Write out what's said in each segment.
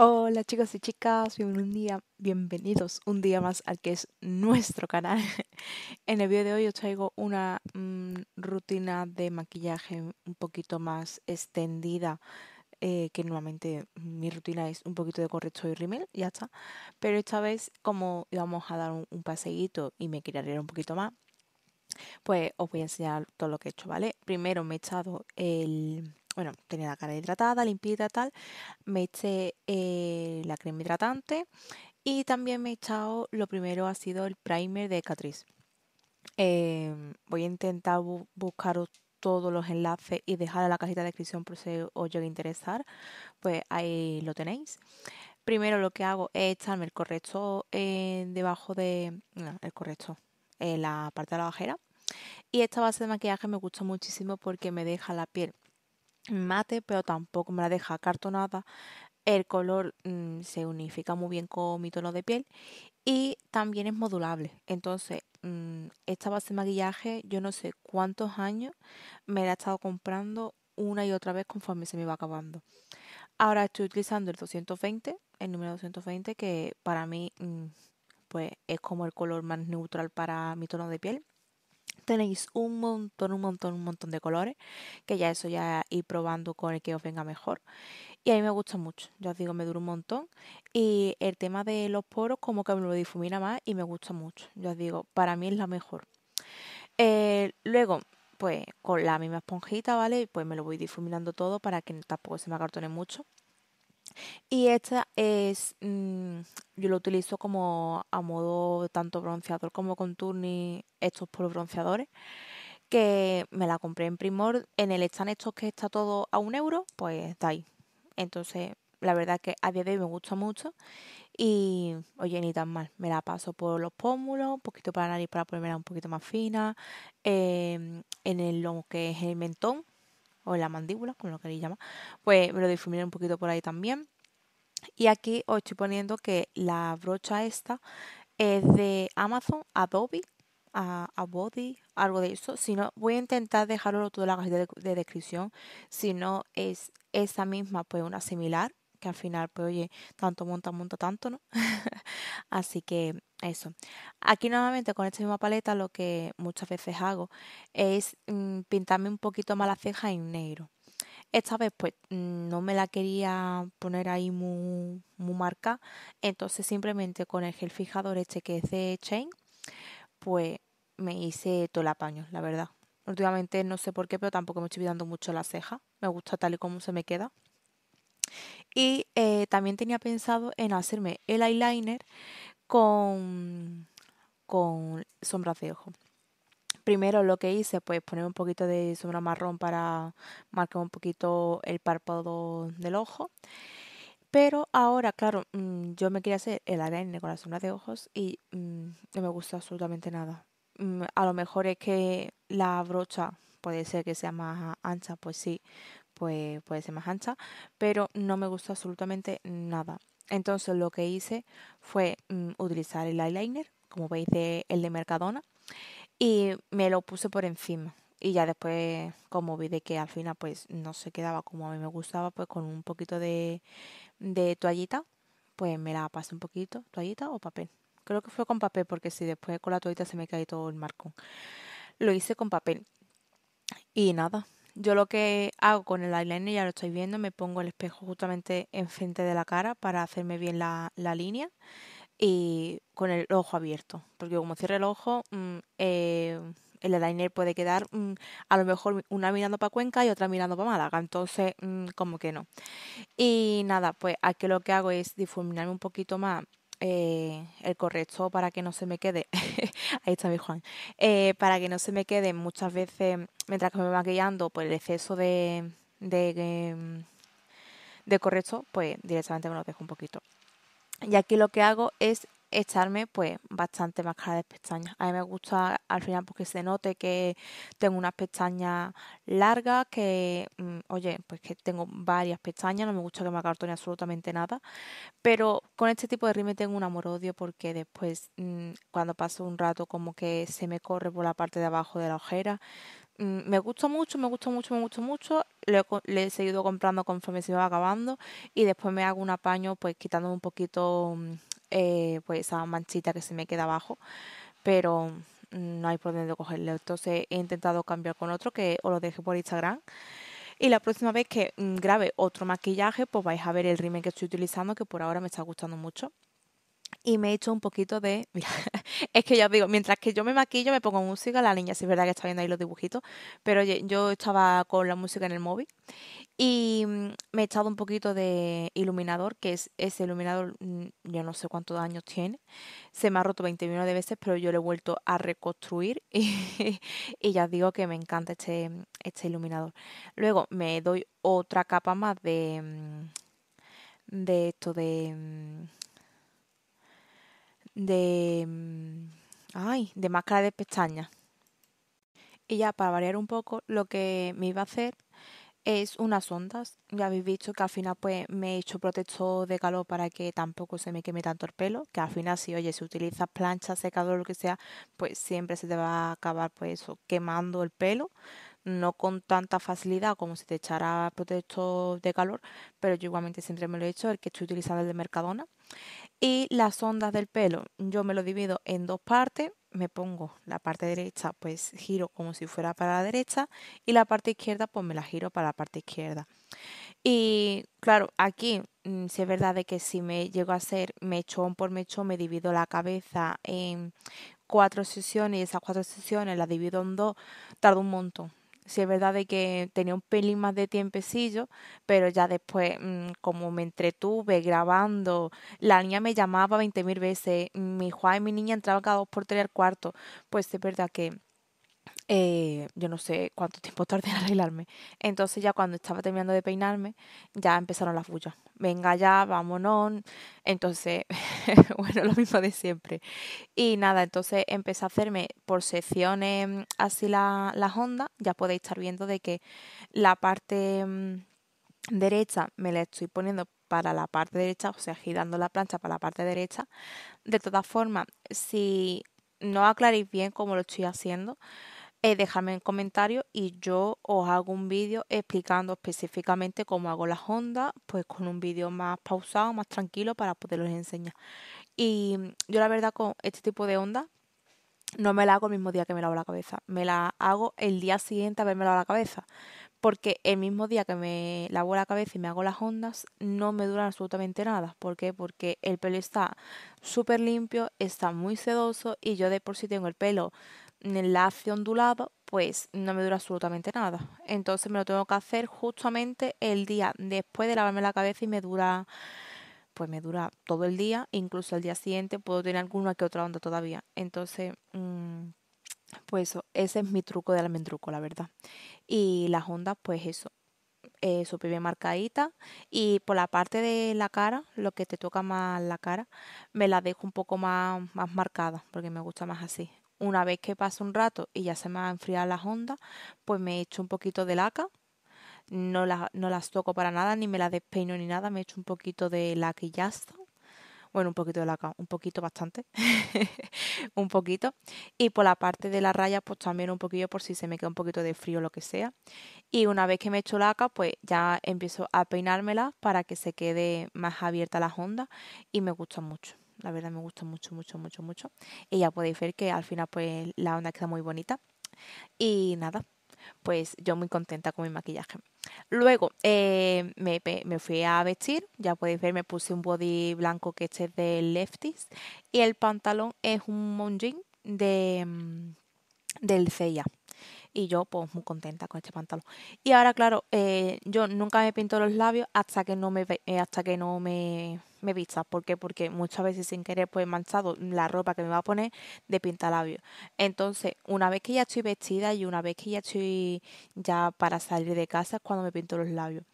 Hola chicos y chicas, un día, bienvenidos un día más al que es nuestro canal. En el vídeo de hoy os traigo una mm, rutina de maquillaje un poquito más extendida, eh, que normalmente mi rutina es un poquito de corrector y rímel, ya está. Pero esta vez como íbamos a dar un, paseíto y me quería leer un poquito más, pues os voy a enseñar todo lo que he hecho, ¿vale? Primero me he echado el bueno, tenía la cara hidratada, limpita, tal. Me eché eh, la crema hidratante y también me he echado, lo primero ha sido el primer de Catrice. Em, voy a intentar buscaros todos los enlaces y dejar en la cajita de descripción por si os llega a interesar, pues ahí lo tenéis. Primero lo que hago es echarme el correcto eh, debajo de... No, el corrector, en eh, la parte de la bajera. Y esta base de maquillaje me gusta muchísimo porque me deja la piel mate, pero tampoco me la deja acartonada. El color mm, se unifica muy bien con mi tono de piel y también es modulable. Entonces, mm, esta base de maquillaje, yo no sé cuántos años me la he estado comprando una y otra vez conforme se me va acabando. Ahora estoy utilizando el 220, el número 220, que para mí mm, pues es como el color más neutral para mi tono de piel tenéis un montón, un montón, un montón de colores, que ya eso ya ir probando con el que os venga mejor. Y a mí me gusta mucho, ya os digo, me dura un montón. Y el tema de los poros como que me lo difumina más y me gusta mucho, ya os digo, para mí es la mejor. Eh, luego, pues con la misma esponjita, ¿vale? Pues me lo voy difuminando todo para que tampoco se me acartone mucho. Y esta es, mm, yo lo utilizo como a modo tanto bronceador como turni, estos por los bronceadores, que me la compré en Primor, en el están estos que está todo a un euro, pues está ahí. Entonces, la verdad que a día de hoy me gusta mucho y, oye, ni tan mal. Me la paso por los pómulos, un poquito para la nariz para ponerla un poquito más fina, em, en el que es el mentón o en la mandíbula, como lo queréis llamar, pues me lo difuminé un poquito por ahí también. Y aquí os estoy poniendo que la brocha esta es de Amazon, Adobe, a, Body, algo de eso. Si no, voy a intentar dejarlo todo en la cajita de, descripción. Si no es esa misma, pues una similar que al final, pues oye, tanto monta, monta tanto, ¿no? Así que eso. Aquí nuevamente con esta misma paleta lo que muchas veces hago es mm, pintarme un poquito más la ceja en negro. Esta vez pues mm, no me la quería poner ahí muy, muy marca, entonces simplemente con el gel fijador este que es de Chain, pues me hice todo el apaño, la verdad. Últimamente no sé por qué, pero tampoco me estoy cuidando mucho la ceja. Me gusta tal y como se me queda. Y eh, también tenía pensado en hacerme el eyeliner con, con sombras de ojo. Primero lo que hice, pues poner un poquito de sombra marrón para marcar un poquito el párpado del ojo. Pero ahora, claro, mm, yo me quería hacer el eyeliner con las sombras de ojos y mm, no me gusta absolutamente nada. Mm, a lo mejor es que la brocha puede ser que sea más ancha, pues sí, pues, ser más ancha, pero no me gustó absolutamente nada. Entonces lo que hice fue mm, utilizar el eyeliner, como veis, el de Mercadona, y me lo puse por encima. Y ya después, como vi de que al final pues no se quedaba como a mí me gustaba, pues con un poquito de, toallita, pues me la pasé un poquito, toallita o papel. Creo que fue con papel, porque si después con la toallita se me cae todo el marco. Lo hice con papel. Y nada, yo lo que hago con el eyeliner, ya lo estoy viendo, me pongo el espejo justamente enfrente de la cara para hacerme bien la, línea y con el ojo abierto, porque como cierre el ojo, mm, eh, el eyeliner puede quedar mm, a lo mejor una mirando para Cuenca y otra mirando para Málaga, entonces mm, como que no. Y nada, pues aquí lo que hago es difuminarme un poquito más eh, el correcto para que no se me quede, ahí está mi Juan, eh, para que no se me quede muchas veces, mientras que me va guiando por el exceso de, de, em, de correcto, pues directamente me lo dejo un poquito. Y aquí lo que hago es echarme pues bastante máscara de pestañas. A mí me gusta al final porque se note que tengo unas pestañas largas, que mm, oye, pues que tengo varias pestañas, no me gusta que me acartone absolutamente nada, pero con este tipo de rímel tengo un amor-odio porque después mm, cuando paso un rato como que se me corre por la parte de abajo de la ojera, mm, me gustó mucho, me gustó mucho, me gusta mucho. Le, he seguido comprando conforme se iba acabando y después me hago un apaño pues quitándome un poquito eh, pues esa manchita que se me queda abajo, pero no hay por dónde cogerlo. Entonces he intentado cambiar con otro que os lo dejé por Instagram. Y la próxima vez que mm, grabe otro maquillaje, pues vais a ver el rímel que estoy utilizando, que por ahora me está gustando mucho y me he hecho un poquito de... es que ya os digo, mientras que yo me maquillo me pongo música, la niña sí es verdad que está viendo ahí los dibujitos, pero yo estaba con la música en el móvil y mm, me he echado un poquito de iluminador, que es ese iluminador, mm, yo no sé cuántos años tiene, se me ha roto 21 de veces, pero yo lo he vuelto a reconstruir y, y ya os digo que me encanta este, este iluminador. Luego me doy otra capa más de... Mm, de esto de de, mm, ay, de máscara de pestañas. Y ya para variar un poco, lo que me iba a hacer es unas ondas. Ya habéis visto que al final pues me he hecho protector de calor para que tampoco se me queme tanto el pelo, que al final si oye, si utilizas plancha, secador, lo que sea, pues siempre se te va a acabar pues eso, quemando el pelo, no con tanta facilidad como si te echara protector de calor, pero yo igualmente siempre me lo he hecho, el que estoy utilizando el de Mercadona y las ondas del pelo. Yo me lo divido en dos partes, me pongo la parte derecha, pues giro como si fuera para la derecha y la parte izquierda, pues me la giro para la parte izquierda. Y claro, aquí mm, si es verdad de que si me llego a hacer mechón por mechón, me divido la cabeza en cuatro sesiones y esas cuatro sesiones las divido en dos, tarda un montón. Sí es verdad de que tenía un pelín más de tiempecillo, pero ya después, mm, como me entretuve grabando, la niña me llamaba 20.000 veces, mi Juan y mi niña entraban cada dos por tres al cuarto, pues es verdad que eh, yo no sé cuánto tiempo tardé en arreglarme. Entonces ya cuando estaba terminando de peinarme, ya empezaron las bullas. Venga ya, vámonos. Entonces, bueno, lo mismo de siempre. Y nada, entonces empecé a hacerme por secciones así las la ondas. Ya podéis estar viendo de que la parte mm, derecha me la estoy poniendo para la parte derecha, o sea, girando la plancha para la parte derecha. De todas formas, si no aclaréis bien cómo lo estoy haciendo, eh dejarme en comentarios y yo os hago un vídeo explicando específicamente cómo hago las ondas, pues con un vídeo más pausado, más tranquilo para poderlos enseñar. Y mm, yo la verdad con este tipo de ondas no me la hago el mismo día que me lavo la cabeza, me la hago el día siguiente a verme la cabeza, porque el mismo día que me lavo la cabeza y me hago las ondas no me duran absolutamente nada. ¿Por qué? Porque el pelo está súper limpio, está muy sedoso y yo de por sí tengo el pelo enlace ondulado, pues no me dura absolutamente nada. Entonces me lo tengo que hacer justamente el día después de lavarme la cabeza y me dura, pues me dura todo el día, incluso el día siguiente puedo tener alguna que otra onda todavía. Entonces, mm, pues eso, ese es mi truco de almendruco, la verdad. Y las ondas, pues eso, eh, súper bien marcadita y por la parte de la cara, lo que te toca más la cara, me la dejo un poco más, más marcada porque me gusta más así una vez que pasa un rato y ya se me a enfriado las ondas, pues me echo un poquito de laca. No, las toco para nada, ni me las despeino ni nada. Me echo un poquito de laca Bueno, un poquito de laca, un poquito bastante. un poquito. Y por la parte de la raya, pues también un poquillo por si se me queda un poquito de frío o lo que sea. Y una vez que me echo laca, pues ya empiezo a peinármela para que se quede más abierta las ondas y me gusta mucho la verdad me gusta mucho, mucho, mucho, mucho. Y ya podéis ver que al final pues la onda queda muy bonita. Y nada, pues yo muy contenta con mi maquillaje. Luego eh, me, fui a vestir, ya podéis ver, me puse un body blanco que este es de Lefties y el pantalón es un monjin de mm, del Cella. Y yo, pues, muy contenta con este pantalón. Y ahora, claro, eh, yo nunca me pinto los labios hasta que no me eh, hasta que no me me vista. ¿Por qué? Porque muchas veces sin querer pues he manchado la ropa que me va a poner de pintalabios. Entonces, una vez que ya estoy vestida y una vez que ya estoy ya para salir de casa es cuando me pinto los labios.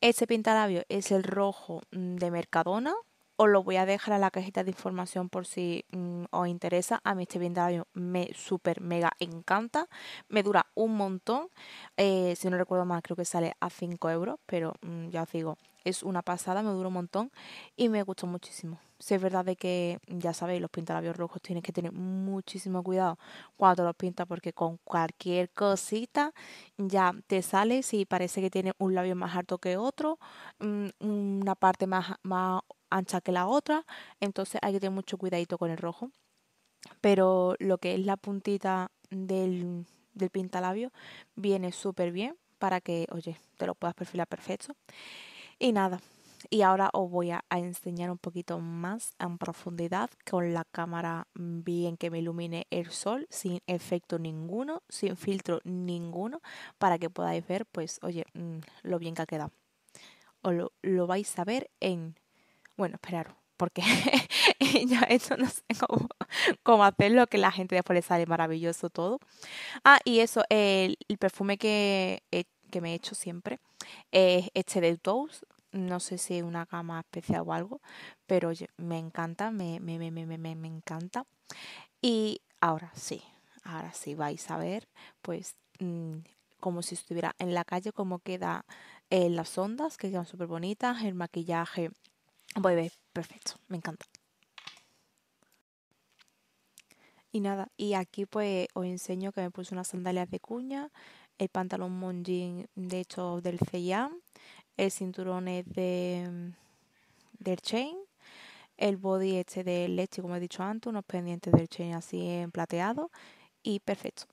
Este pintalabio es el rojo mm, de Mercadona. Os lo voy a dejar en la cajita de información por si mm, os interesa. A mí este pintalabios me super mega encanta. Me dura un montón. Eh, si no recuerdo mal, creo que sale a 5 euros, pero mm, ya os digo, es una pasada, me duró un montón y me gustó muchísimo. Si es verdad de que, mm, ya sabéis, los pintalabios rojos tienes que tener muchísimo cuidado cuando los pintas porque con cualquier cosita ya te sale si parece que tiene un labio más alto que otro, mm, una parte más, más ancha que la otra, entonces hay que tener mucho cuidadito con el rojo. Pero lo que es la puntita del, del pintalabio viene súper bien para que, oye, te lo puedas perfilar perfecto. Y nada, y ahora os voy a, enseñar un poquito más en profundidad con la cámara bien que me ilumine el sol sin efecto ninguno, sin filtro ninguno, para que podáis ver, pues, oye, mm, lo bien que ha quedado. o lo, vais a ver en... Bueno, esperaros, porque ya eso no sé cómo, hacerlo, que la gente después le sale maravilloso todo. Ah, y eso, el, perfume que, que me he hecho siempre es este de Toast no sé si es una gama especial o algo, pero me encanta, me, me, me, me, me, encanta. Y ahora sí, ahora sí vais a ver, pues mm, como si estuviera en la calle, Como queda eh, las ondas, que quedan súper bonitas, el maquillaje, voy a ver, perfecto, me encanta. Y nada, y aquí pues os enseño que me puse unas sandalias de cuña, el pantalón monjean. de hecho del Ceyam el cinturón es de mm, del chain, el body este de leche, como he dicho antes, unos pendientes del chain así en plateado y perfecto.